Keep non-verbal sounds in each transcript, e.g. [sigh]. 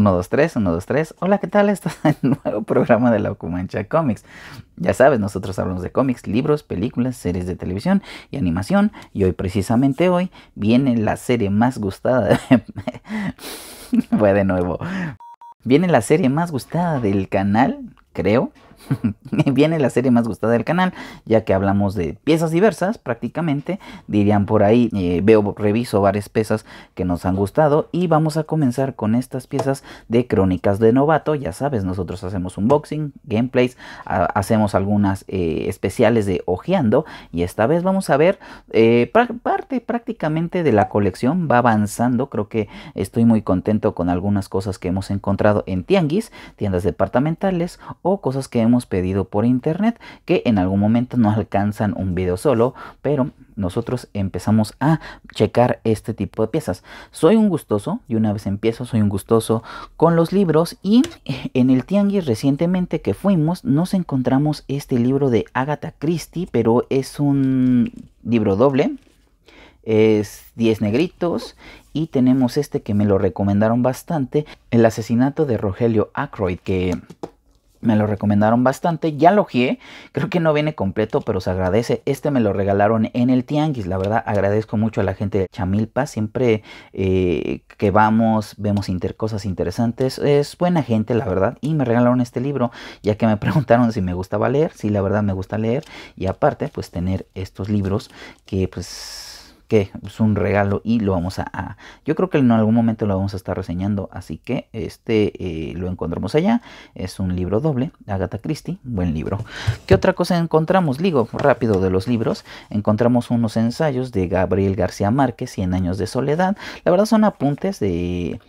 1, 2, 3, 1, 2, 3. Hola, ¿qué tal? esto es el nuevo programa de la Comancha Comics. Ya sabes, nosotros hablamos de cómics, libros, películas, series de televisión y animación. Y hoy, precisamente hoy, viene la serie más gustada. De... [laughs] de nuevo. Viene la serie más gustada del canal, creo. [laughs] viene la serie más gustada del canal, ya que hablamos de piezas diversas prácticamente, dirían por ahí, eh, veo, reviso varias piezas que nos han gustado y vamos a comenzar con estas piezas de crónicas de novato, ya sabes, nosotros hacemos unboxing, gameplays, hacemos algunas eh, especiales de ojeando y esta vez vamos a ver eh, parte prácticamente de la colección, va avanzando, creo que estoy muy contento con algunas cosas que hemos encontrado en tianguis, tiendas departamentales o cosas que hemos hemos pedido por internet que en algún momento no alcanzan un vídeo solo, pero nosotros empezamos a checar este tipo de piezas. Soy un gustoso y una vez empiezo soy un gustoso con los libros y en el tianguis recientemente que fuimos nos encontramos este libro de Agatha Christie, pero es un libro doble. Es 10 negritos y tenemos este que me lo recomendaron bastante, el asesinato de Rogelio Ackroyd, que me lo recomendaron bastante, ya lo guié. creo que no viene completo, pero se agradece. Este me lo regalaron en el Tianguis, la verdad agradezco mucho a la gente de Chamilpa, siempre eh, que vamos vemos inter cosas interesantes, es buena gente la verdad. Y me regalaron este libro, ya que me [laughs] preguntaron si me gustaba leer, si sí, la verdad me gusta leer y aparte pues tener estos libros que pues que es un regalo y lo vamos a, yo creo que en algún momento lo vamos a estar reseñando así que este eh, lo encontramos allá es un libro doble Agatha Christie buen libro qué otra cosa encontramos Ligo rápido de los libros encontramos unos ensayos de Gabriel García Márquez 100 años de soledad la verdad son apuntes de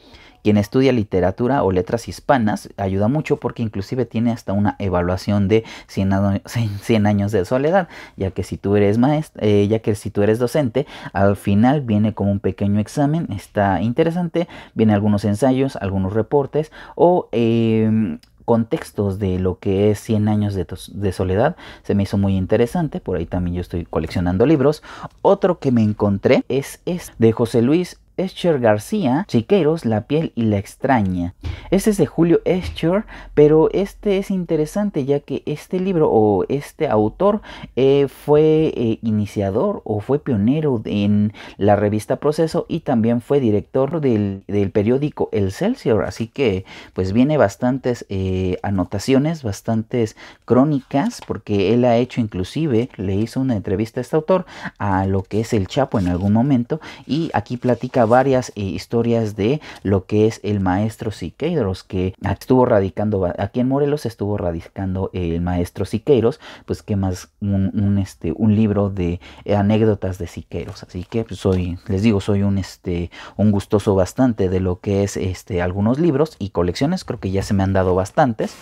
quien estudia literatura o letras hispanas ayuda mucho porque inclusive tiene hasta una evaluación de 100, [laughs] años de soledad, ya que si tú eres maestro, eh, ya que si tú eres docente, al final viene como un pequeño examen, está interesante, viene algunos ensayos, algunos reportes o em, contextos de lo que es 100 años de, de, soledad se me hizo muy interesante por ahí también yo estoy coleccionando libros otro que me encontré es este de José Luis Escher García, Chiqueros, La piel y la extraña. Este es de Julio Escher, pero este es interesante ya que este libro o este autor eh, fue eh, iniciador o fue pionero en la revista Proceso y también fue director del, periódico El Celsior, así que pues viene bastantes eh, anotaciones, bastantes crónicas, porque él ha hecho inclusive, le hizo una entrevista a este autor a lo que es el Chapo en algún momento y aquí platicaba varias eh, historias de lo que es el maestro Siqueiros, que estuvo radicando, aquí en Morelos estuvo radicando el maestro Siqueiros, pues que más un, este, un libro de eh, anécdotas de Siqueiros. Así que pues, soy, les digo, soy un, este, un gustoso bastante de lo que es este, algunos libros y colecciones, creo que ya se me han dado bastantes.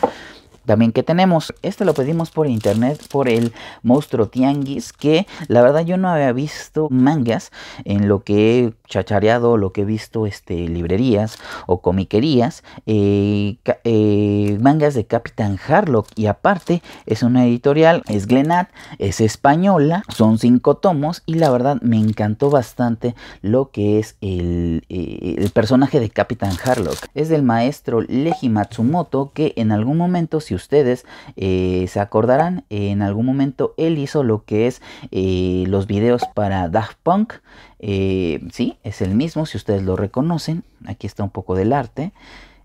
También que tenemos, este lo pedimos por internet por el monstruo tianguis que la verdad yo no había visto mangas en lo que he chachareado, lo que he visto este, librerías o comiquerías, eh, eh, mangas de Capitán Harlock y aparte es una editorial, es Glenat, es española, son cinco tomos y la verdad me encantó bastante lo que es el, eh, personaje de Capitán Harlock. Es del maestro Leji Matsumoto que en algún momento si ustedes eh, se acordarán, en algún momento él hizo lo que es eh, los videos para Daft Punk. Si eh, sí, es el mismo, si ustedes lo reconocen. Aquí está un poco del arte.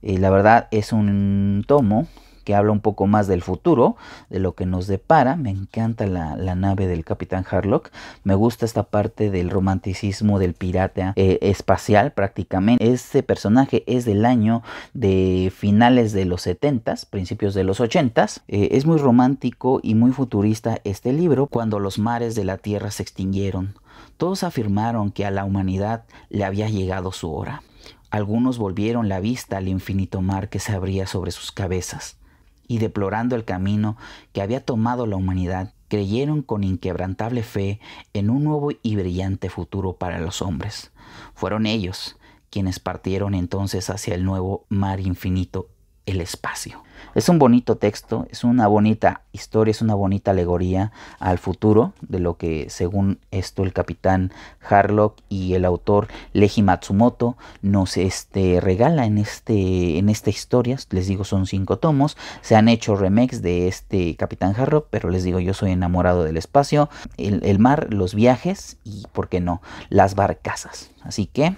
la verdad es un tomo que habla un poco más del futuro, de lo que nos depara. Me encanta la, nave del capitán Harlock. Me gusta esta parte del romanticismo del pirata eh, espacial prácticamente. Este personaje es del año de finales de los 70 principios de los 80 eh, es muy romántico y muy futurista este libro cuando los mares de la Tierra se extinguieron. Todos afirmaron que a la humanidad le había llegado su hora. Algunos volvieron la vista al infinito mar que se abría sobre sus cabezas y deplorando el camino que había tomado la humanidad, creyeron con inquebrantable fe en un nuevo y brillante futuro para los hombres. Fueron ellos quienes partieron entonces hacia el nuevo mar infinito el espacio. Es un bonito texto, es una bonita historia, es una bonita alegoría al futuro de lo que según esto el capitán Harlock y el autor Leji Matsumoto nos este, regala en, este, en esta historia. Les digo, son cinco tomos. Se han hecho remakes de este capitán Harlock, pero les digo, yo soy enamorado del espacio, el mar, los viajes y, ¿por qué no?, las barcazas. Así que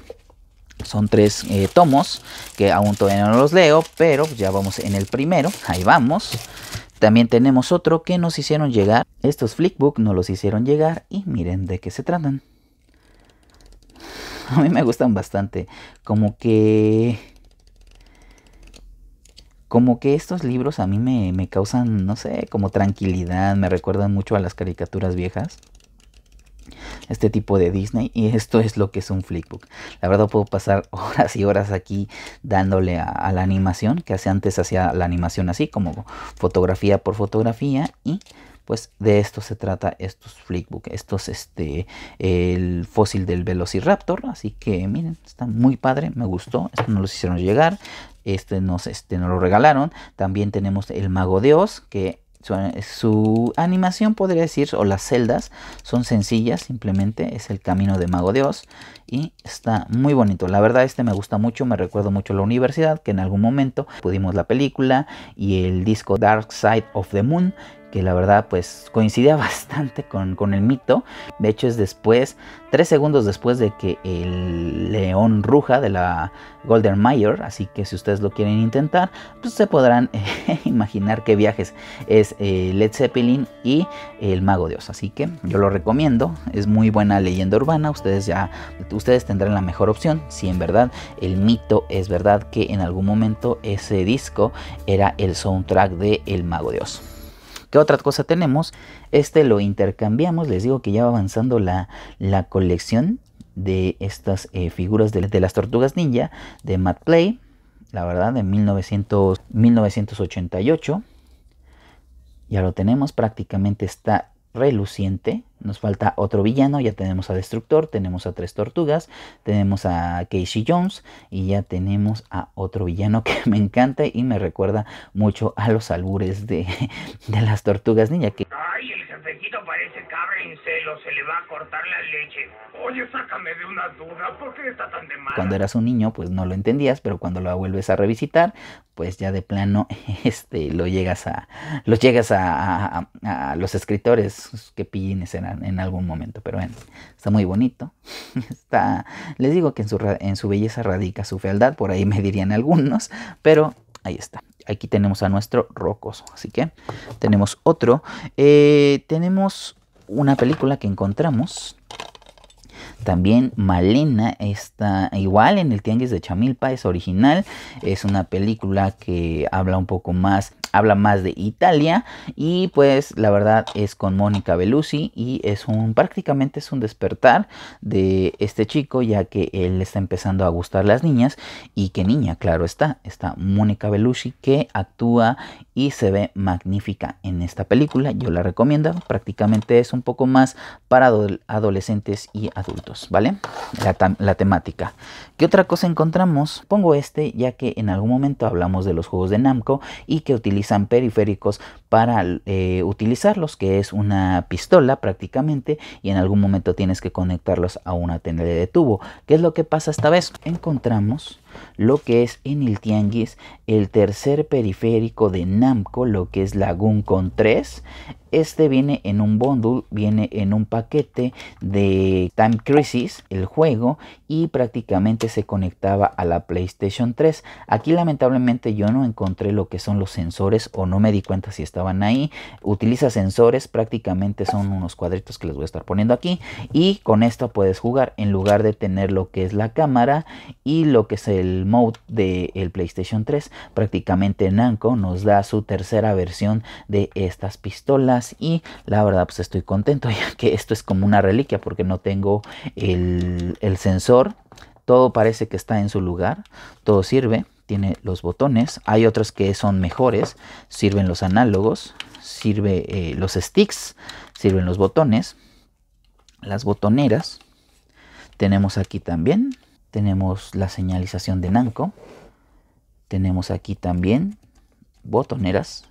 son tres eh, tomos que aún todavía no los leo, pero ya vamos en el primero. Ahí vamos. También tenemos otro que nos hicieron llegar. Estos Flickbook nos los hicieron llegar y miren de qué se tratan. [laughs] A mí me gustan bastante. Como que... Como que estos libros a mí me, me causan, no sé, como tranquilidad, me recuerdan mucho a las caricaturas viejas este tipo de Disney y esto es lo que es un flickbook. La verdad puedo pasar [laughs] horas y horas aquí dándole a, la animación que hace antes hacía la animación así como fotografía por fotografía y pues de esto se trata estos flickbook. Estos este, el fósil del Velociraptor. Así que miren, están muy padre, me gustó. Esto nos los hicieron llegar. Este nos, este nos lo regalaron. También tenemos el Mago de Oz, que su, animación, podría decir, o las celdas son sencillas, simplemente es el camino de Mago Dios y está muy bonito. La verdad, este me gusta mucho, me recuerdo mucho la universidad, que en algún momento pudimos la película y el disco Dark Side of the Moon, que la verdad pues coincidía [laughs] bastante con, el mito. De hecho es después, tres segundos después de que el león ruja de la Golden Mayor así que si ustedes lo quieren intentar, pues se podrán [laughs] imaginar qué viajes es eh, Led Zeppelin y el Mago Dios. Así que yo lo recomiendo, es muy buena leyenda urbana, ustedes ya, ustedes tendrán la mejor opción, si en verdad el mito es verdad que en algún momento ese disco era el soundtrack de El Mago Dios. ¿Qué otra cosa tenemos? Este lo intercambiamos, les digo que ya va avanzando la, la colección de estas eh, figuras de, las tortugas ninja de Matt Play, la verdad, de 1900, 1988. Ya lo tenemos, prácticamente está reluciente. Nos falta otro villano, ya tenemos a Destructor, tenemos a tres tortugas, tenemos a Casey Jones y ya tenemos a otro villano que [laughs] me encanta y me recuerda mucho a los albures de, [laughs] de las tortugas Niña Que parece en celo, se le va a cortar la leche. Oye, de una duda, ¿por Cuando eras un niño, pues no lo entendías, pero cuando lo vuelves a revisitar, pues ya de plano, [laughs] este, lo llegas a, los llegas a, los escritores, que pillines eran en algún momento, pero bueno, está muy bonito. [laughs] Está, les digo que en su, en su belleza radica su fealdad, por ahí me dirían algunos, pero Ahí está. Aquí tenemos a nuestro rocoso. Así que tenemos otro. Eh, tenemos una película que encontramos. También Malena está igual en el Tianguis de Chamilpa, es original, es una película que habla un poco más habla más de Italia y pues la verdad es con Mónica Bellucci y es un prácticamente es un despertar de este chico ya que él está empezando a gustar las niñas y qué niña, claro está, está Mónica Bellucci que actúa y se ve magnífica en esta película, yo la recomiendo, prácticamente es un poco más para adolescentes y adultos, ¿vale? La, la temática. ¿Qué otra cosa encontramos? Pongo este ya que en algún momento hablamos de los juegos de Namco y que utiliza utilizan periféricos para eh, utilizarlos, que es una pistola prácticamente, y en algún momento tienes que conectarlos a una tendera de tubo. ¿Qué es lo que pasa esta vez? Encontramos lo que es en el Tianguis el tercer periférico de Namco, lo que es Lagoon con 3. Este viene en un bundle, viene en un paquete de Time Crisis, el juego, y prácticamente se conectaba a la PlayStation 3. Aquí lamentablemente yo no encontré lo que son los sensores o no me di cuenta si estaban ahí. Utiliza sensores, prácticamente son unos cuadritos que les voy a estar poniendo aquí. Y con esto puedes jugar en lugar de tener lo que es la cámara y lo que es el mode del PlayStation 3. Prácticamente Nanco nos da su tercera versión de estas pistolas y la verdad pues estoy contento [laughs] ya que esto es como una reliquia porque no tengo el, sensor. Todo parece que está en su lugar, todo sirve, tiene los botones, hay otros que son mejores, sirven los análogos, sirve eh, los sticks, sirven los botones, las botoneras. Tenemos aquí también tenemos la señalización de Nanco, tenemos aquí también botoneras,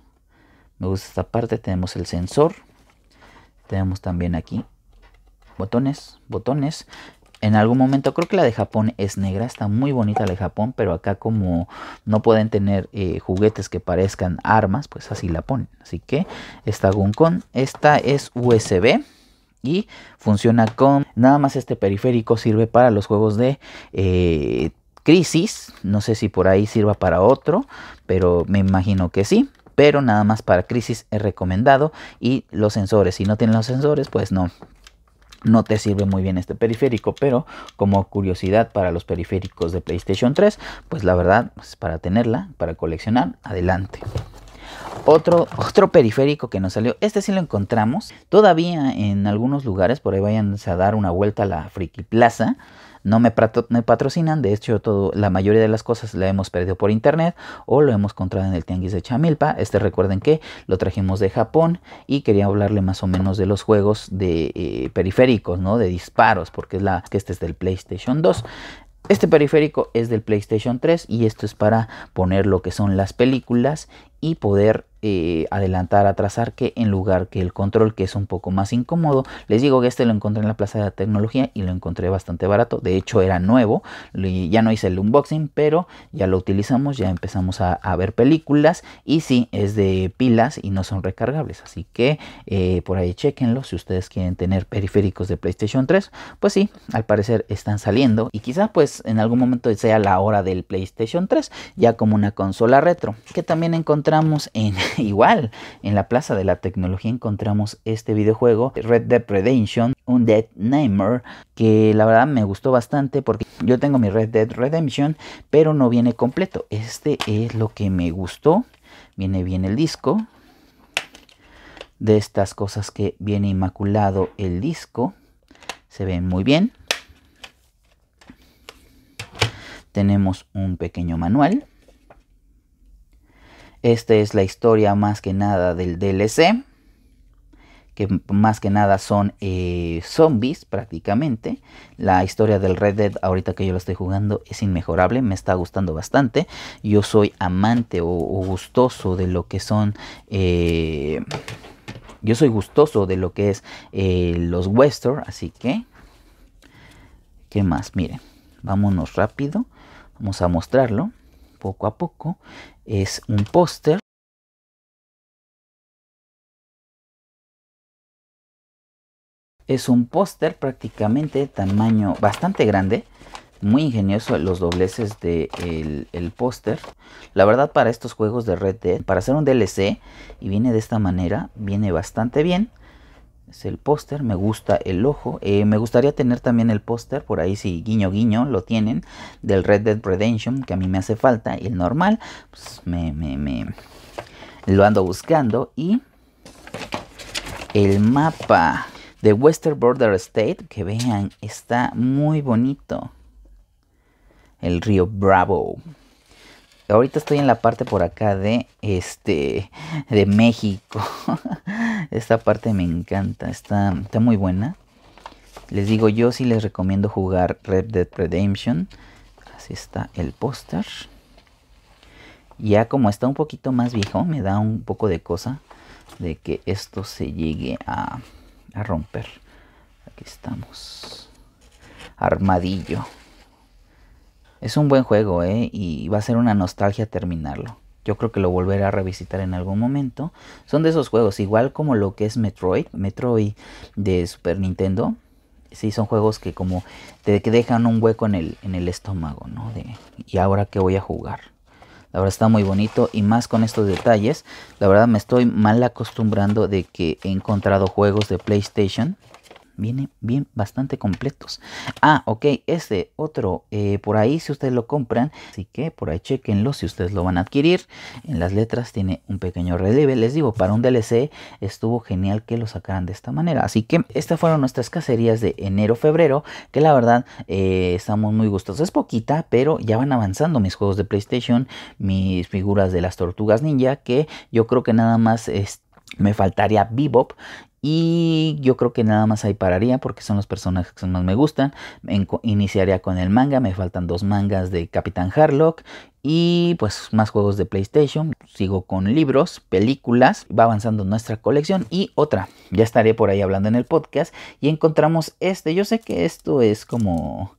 me gusta esta parte, tenemos el sensor, tenemos también aquí botones, botones, en algún momento, creo que la de Japón es negra, está muy bonita la de Japón, pero acá como no pueden tener eh, juguetes que parezcan armas, pues así la ponen. Así que esta Guncon, esta es USB, funciona con nada más este periférico sirve para los juegos de eh, crisis no sé si por ahí sirva para otro pero me imagino que sí pero nada más para crisis es recomendado y los sensores si no tienen los sensores pues no no te sirve muy bien este periférico, pero como curiosidad para los periféricos de PlayStation 3, pues la verdad, pues para tenerla, para coleccionar, adelante. Otro, otro periférico que nos salió, este sí lo encontramos. Todavía en algunos lugares, por ahí vayan a dar una vuelta a la Friki Plaza. No me, me patrocinan, de hecho todo, la mayoría de las cosas la hemos perdido por internet o lo hemos encontrado en el tianguis de Chamilpa. Este recuerden que lo trajimos de Japón y quería hablarle más o menos de los juegos de eh, periféricos, ¿no? De disparos, porque la que este es del PlayStation 2. Este periférico es del PlayStation 3 y esto es para poner lo que son las películas y poder eh, adelantar, atrasar que en lugar que el control que es un poco más incómodo. Les digo que este lo encontré en la Plaza de la Tecnología y lo encontré bastante barato. De hecho era nuevo, ya no hice el unboxing, pero ya lo utilizamos, ya empezamos a, ver películas y sí, es de pilas y no son recargables. Así que eh, por ahí chequenlo si ustedes quieren tener periféricos de PlayStation 3. Pues sí, al parecer están saliendo y quizás pues en algún momento sea la hora del PlayStation 3 ya como una consola retro que también encontramos en [laughs] Igual, en la Plaza de la Tecnología encontramos este videojuego, Red Dead Redemption, un Dead Nightmare, que la verdad me gustó bastante porque yo tengo mi Red Dead Redemption, pero no viene completo. Este es lo que me gustó. Viene bien el disco. De estas cosas que viene inmaculado el disco. Se ven muy bien. Tenemos un pequeño manual esta es la historia más que nada del DLC, que más que nada son eh, zombies prácticamente. La historia del Red Dead, ahorita que yo lo estoy jugando, es inmejorable, me está gustando bastante. Yo soy amante o, gustoso de lo que son... Eh, yo soy gustoso de lo que es eh, los Western, así que... ¿Qué más? Miren, vámonos rápido. Vamos a mostrarlo poco a poco. Es un póster. Es un póster prácticamente de tamaño bastante grande. Muy ingenioso los dobleces del póster. La verdad para estos juegos de Red Dead, para hacer un DLC y viene de esta manera, viene bastante bien es el póster, me gusta el ojo. Eh, me gustaría tener también el póster, por ahí si guiño guiño lo tienen, del Red Dead Redemption, que a mí me hace falta. el normal, pues me, me, me lo ando buscando. Y el mapa de Western Border State, que vean, está muy bonito. El río Bravo. Ahorita estoy en la parte por acá de este de México. [laughs] Esta parte me encanta, está, está muy buena. Les digo, yo sí les recomiendo jugar Red Dead Redemption. Así está el póster. Ya como está un poquito más viejo, me da un poco de cosa de que esto se llegue a, a romper. Aquí estamos. Armadillo. Es un buen juego, ¿eh? Y va a ser una nostalgia terminarlo. Yo creo que lo volveré a revisitar en algún momento. Son de esos juegos, igual como lo que es Metroid, Metroid de Super Nintendo. Sí, son juegos que como te dejan un hueco en el, en el estómago, ¿no? De, y ahora ¿qué voy a jugar. La verdad está muy bonito y más con estos detalles. La verdad me estoy mal acostumbrando de que he encontrado juegos de PlayStation Vienen bien bastante completos. Ah, ok, este otro eh, por ahí si ustedes lo compran. Así que por ahí chequenlo si ustedes lo van a adquirir. En las letras tiene un pequeño relieve. Les digo, para un DLC estuvo genial que lo sacaran de esta manera. Así que estas fueron nuestras cacerías de enero-febrero. Que la verdad eh, estamos muy gustosos. Es poquita, pero ya van avanzando mis juegos de PlayStation. Mis figuras de las tortugas ninja. Que yo creo que nada más me faltaría Bebop y yo creo que nada más ahí pararía porque son los personajes que más me gustan. iniciaría con el manga, me faltan dos mangas de Capitán Harlock y pues más juegos de PlayStation. Sigo con libros, películas, va avanzando nuestra colección y otra. Ya estaré por ahí hablando en el podcast y encontramos este. Yo sé que esto es como...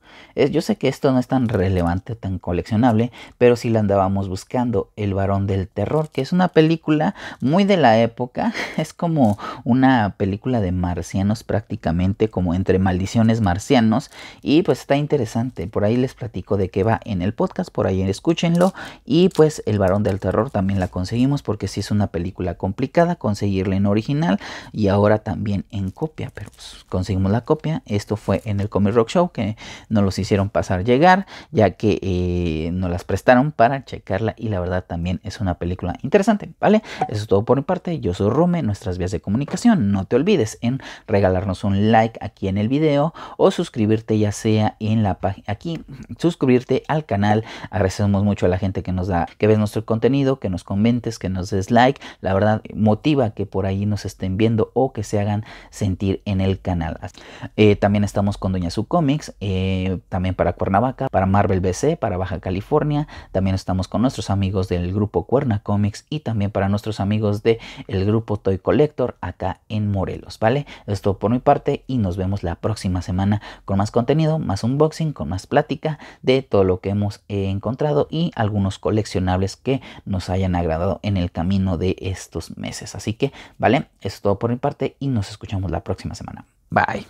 Yo sé que esto no es tan relevante, tan coleccionable, pero si la andábamos buscando, El varón del terror, que es una película muy de la época, [laughs] es como una película de marcianos prácticamente, como entre maldiciones marcianos, y pues está interesante, por ahí les platico de qué va en el podcast, por ahí escuchen y pues El Varón del Terror también la conseguimos porque si es una película complicada conseguirla en original y ahora también en copia. Pero pues conseguimos la copia. Esto fue en el Comic Rock Show que nos los hicieron pasar llegar ya que eh, nos las prestaron para checarla y la verdad también es una película interesante. ¿Vale? Eso es todo por mi parte. Yo soy Rume, nuestras vías de comunicación. No te olvides en regalarnos un like aquí en el video o suscribirte ya sea en la página aquí, suscribirte al canal. Agradecemos mucho la gente que nos da, que ves nuestro contenido, que nos comentes, que nos des like. La verdad, motiva que por ahí nos estén viendo o que se hagan sentir en el canal. Eh, también estamos con Doña Su Comics, eh, también para Cuernavaca, para Marvel BC, para Baja California. También estamos con nuestros amigos del grupo Cuerna Comics y también para nuestros amigos del el grupo Toy Collector acá en Morelos, ¿vale? Esto por mi parte y nos vemos la próxima semana con más contenido, más unboxing, con más plática de todo lo que hemos encontrado y algunos coleccionables que nos hayan agradado en el camino de estos meses. Así que, vale, es todo por mi parte y nos escuchamos la próxima semana. Bye.